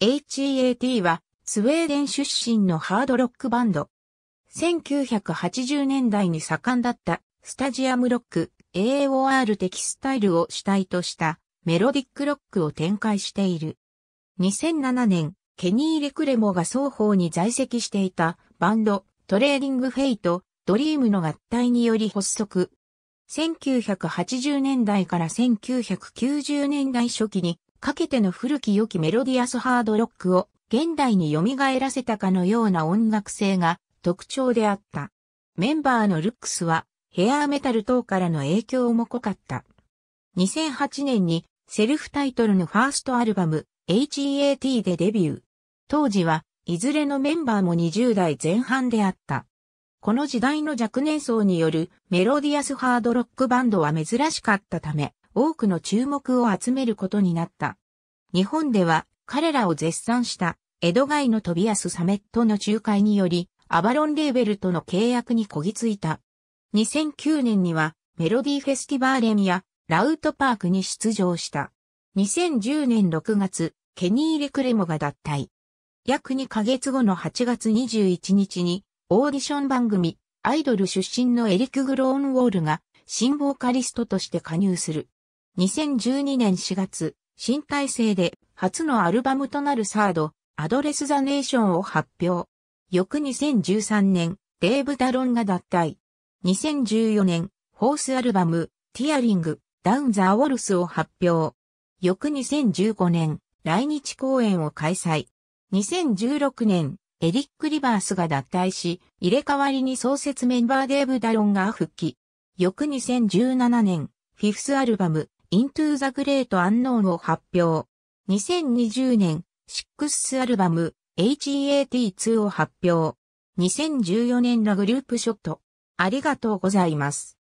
HEAT はスウェーデン出身のハードロックバンド。1980年代に盛んだったスタジアムロック AOR テキスタイルを主体としたメロディックロックを展開している。2007年、ケニー・レクレモが双方に在籍していたバンドトレーディング・フェイト・ドリームの合体により発足。1980年代から1990年代初期にかけての古き良きメロディアスハードロックを現代に蘇らせたかのような音楽性が特徴であった。メンバーのルックスはヘアメタル等からの影響も濃かった。2008年にセルフタイトルのファーストアルバム HEAT でデビュー。当時はいずれのメンバーも20代前半であった。この時代の若年層によるメロディアスハードロックバンドは珍しかったため、多くの注目を集めることになった。日本では彼らを絶賛した江戸外のトビアスサメットの仲介により、アバロンレーベルとの契約にこぎついた。2009年にはメロディーフェスティバーレンやラウトパークに出場した。2010年6月、ケニー・レクレモが脱退。約2ヶ月後の8月21日に、オーディション番組、アイドル出身のエリック・グローンウォールが、新ボーカリストとして加入する。2012年4月、新体制で初のアルバムとなるサード、アドレス・ザ・ネーションを発表。翌2013年、デーブ・ダロンが脱退。2014年、ホースアルバム、ティアリング、ダウン・ザ・ウォルスを発表。翌2015年、来日公演を開催。2016年、エリック・リバースが脱退し、入れ替わりに創設メンバーデーブ・ダロンが復帰。翌2017年、フィフスアルバム、Into the Great Unknown を発表。2020年、シックスアルバム、HEAT2 を発表。2014年ラグループショット。ありがとうございます。